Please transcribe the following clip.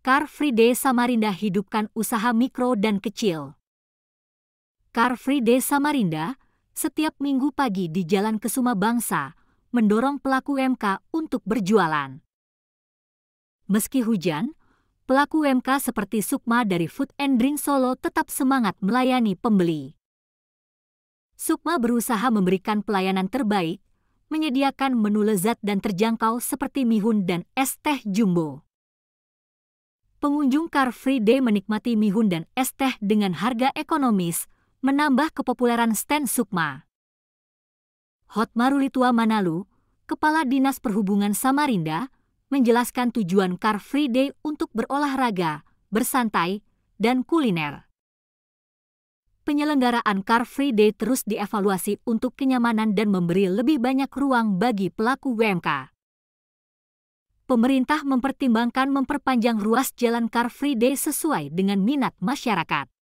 Car Free Day Samarinda hidupkan usaha mikro dan kecil. Car Free Day Samarinda setiap minggu pagi di Jalan Kesuma Bangsa mendorong pelaku MK untuk berjualan. Meski hujan, pelaku MK seperti Sukma dari Food and Drink Solo tetap semangat melayani pembeli. Sukma berusaha memberikan pelayanan terbaik menyediakan menu lezat dan terjangkau seperti mihun dan es teh jumbo pengunjung Car Free Day menikmati mihun dan es teh dengan harga ekonomis, menambah kepopuleran stand Sukma. Hotmaruli Tua Manalu, Kepala Dinas Perhubungan Samarinda, menjelaskan tujuan Car Free Day untuk berolahraga, bersantai, dan kuliner. Penyelenggaraan Car Free Day terus dievaluasi untuk kenyamanan dan memberi lebih banyak ruang bagi pelaku WMK pemerintah mempertimbangkan memperpanjang ruas jalan Car Free Day sesuai dengan minat masyarakat.